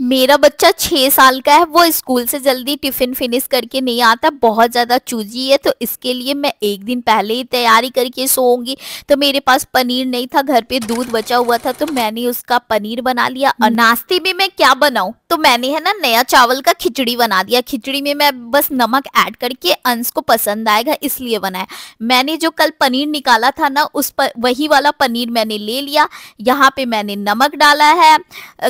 मेरा बच्चा छः साल का है वो स्कूल से जल्दी टिफ़िन फिनिश करके नहीं आता बहुत ज़्यादा चूजी है तो इसके लिए मैं एक दिन पहले ही तैयारी करके सोऊंगी तो मेरे पास पनीर नहीं था घर पे दूध बचा हुआ था तो मैंने उसका पनीर बना लिया और हम्म। नाश्ते में मैं क्या बनाऊँ तो मैंने है ना नया चावल का खिचड़ी बना दिया खिचड़ी में मैं बस नमक ऐड करके अंश को पसंद आएगा इसलिए बनाया मैंने जो कल पनीर निकाला था ना उस पर वही वाला पनीर मैंने ले लिया यहाँ पे मैंने नमक डाला है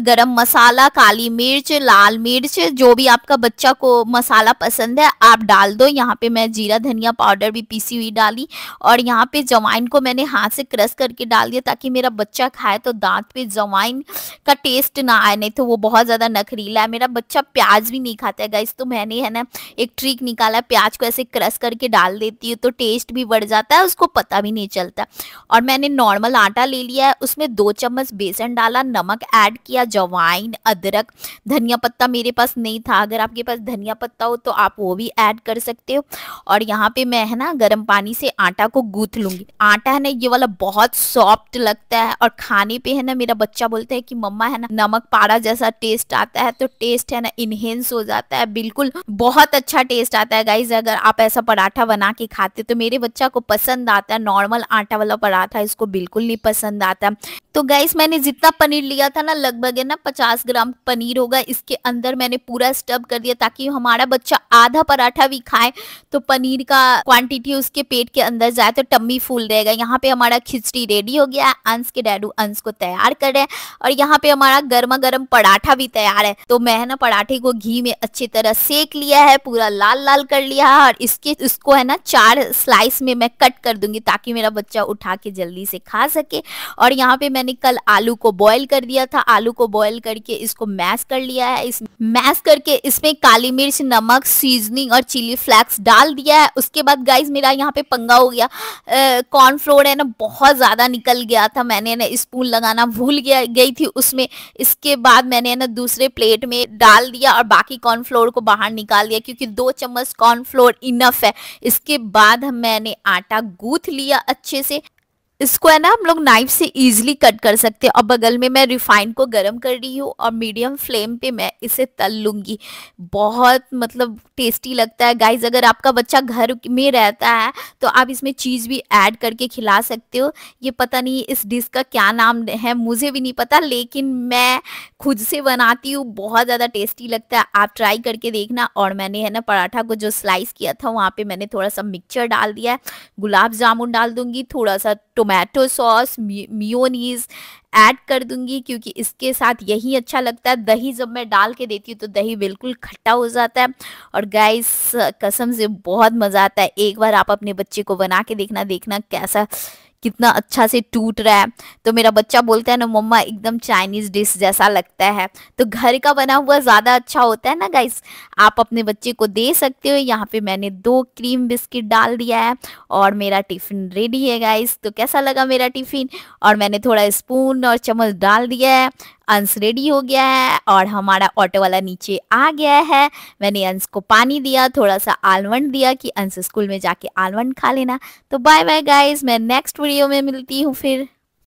गरम मसाला काली मिर्च लाल मिर्च जो भी आपका बच्चा को मसाला पसंद है आप डाल दो यहाँ पे मैं जीरा धनिया पाउडर भी पीसी हुई डाली और यहाँ पे जवाइन को मैंने हाथ से क्रश करके डाल दिया ताकि मेरा बच्चा खाए तो दांत पे जवाइन का टेस्ट ना आए नहीं तो वो बहुत ज़्यादा जखरीला है मेरा बच्चा प्याज भी नहीं खाता है गाइस तो मैंने है ना एक ट्रिक निकाला प्याज को ऐसे क्रश करके डाल देती हूँ तो टेस्ट भी बढ़ जाता है उसको पता भी नहीं चलता और मैंने नॉर्मल आटा ले लिया है उसमें दो चम्मच बेसन डाला नमक ऐड किया जवाइन अदरक धनिया पत्ता मेरे पास नहीं था अगर आपके पास धनिया पत्ता हो तो आप वो भी ऐड कर सकते हो और यहाँ पे मैं है ना गर्म पानी से आटा को गूथ लूंगी आटा है ना ये वाला बहुत सॉफ्ट लगता है और खाने पे है ना मेरा बच्चा बोलता है कि मम्मा है ना नमक पारा जैसा टेस्ट आता जाता है तो टेस्ट है ना इनहेंस हो जाता है बिल्कुल बहुत अच्छा टेस्ट आता है गाइज अगर आप ऐसा पराठा बना के खाते तो मेरे बच्चा को पसंद आता है नॉर्मल आटा वाला पराठा इसको बिल्कुल नहीं पसंद आता तो गैस मैंने जितना पनीर लिया था ना लगभग है ना पचास ग्राम पनीर होगा इसके अंदर मैंने पूरा स्टब कर दिया ताकि हमारा बच्चा आधा पराठा भी खाए तो पनीर का क्वांटिटी उसके पेट के अंदर जाए तो टम्मी फूल रहेगा यहाँ पे हमारा खिचड़ी रेडी हो गया है अंश के डैडू अंश को तैयार कर रहे हैं और यहाँ पे हमारा गर्मा गर्म पराठा भी तैयार है तो मैं ना पराठे को घी में अच्छी तरह सेक लिया है पूरा लाल लाल कर लिया है और इसके उसको है ना चार स्लाइस में मैं कट कर दूंगी ताकि मेरा बच्चा उठा के जल्दी से खा सके और यहाँ पे मैंने मैंने कल आलू को बॉईल कर दिया था आलू को बॉईल करके इसको मैश कर लिया है इस मैश करके इसमें काली मिर्च नमक सीजनिंग और चिली फ्लेक्स डाल दिया है उसके बाद गाइस मेरा यहाँ पे पंगा हो गया कॉर्नफ्लोर है ना बहुत ज़्यादा निकल गया था मैंने ना स्पून लगाना भूल गया गई थी उसमें इसके बाद मैंने ना दूसरे प्लेट में डाल दिया और बाकी कॉर्नफ्लोर को बाहर निकाल दिया क्योंकि दो चम्मच कॉर्नफ्लोर इनफ है इसके बाद मैंने आटा गूथ लिया अच्छे से इसको है ना हम लोग नाइफ से इजीली कट कर सकते हैं और बगल में मैं रिफाइंड को गरम कर रही हूँ और मीडियम फ्लेम पे मैं इसे तल लूँगी बहुत मतलब टेस्टी लगता है गाइज अगर आपका बच्चा घर में रहता है तो आप इसमें चीज़ भी ऐड करके खिला सकते हो ये पता नहीं इस डिश का क्या नाम है मुझे भी नहीं पता लेकिन मैं खुद से बनाती हूँ बहुत ज़्यादा टेस्टी लगता है आप ट्राई करके देखना और मैंने है ना पराठा को जो स्लाइस किया था वहाँ पर मैंने थोड़ा सा मिक्सचर डाल दिया है गुलाब जामुन डाल दूँगी थोड़ा सा टोमेटो सॉस मियोनीज ऐड कर दूंगी क्योंकि इसके साथ यही अच्छा लगता है दही जब मैं डाल के देती हूँ तो दही बिल्कुल खट्टा हो जाता है और गाइस कसम से बहुत मज़ा आता है एक बार आप अपने बच्चे को बना के देखना देखना कैसा कितना अच्छा से टूट रहा है तो मेरा बच्चा बोलता है ना मम्मा एकदम चाइनीज़ डिश जैसा लगता है तो घर का बना हुआ ज़्यादा अच्छा होता है ना गाइस आप अपने बच्चे को दे सकते हो यहाँ पे मैंने दो क्रीम बिस्किट डाल दिया है और मेरा टिफ़िन रेडी है गाइस तो कैसा लगा मेरा टिफ़िन और मैंने थोड़ा स्पून और चम्मच डाल दिया है अंश रेडी हो गया है और हमारा ऑटो वाला नीचे आ गया है मैंने अंश को पानी दिया थोड़ा सा आलमंड दिया कि अंश स्कूल में जाके आलमंड खा लेना तो बाय बाय गाइज मैं नेक्स्ट वीडियो में मिलती हूँ फिर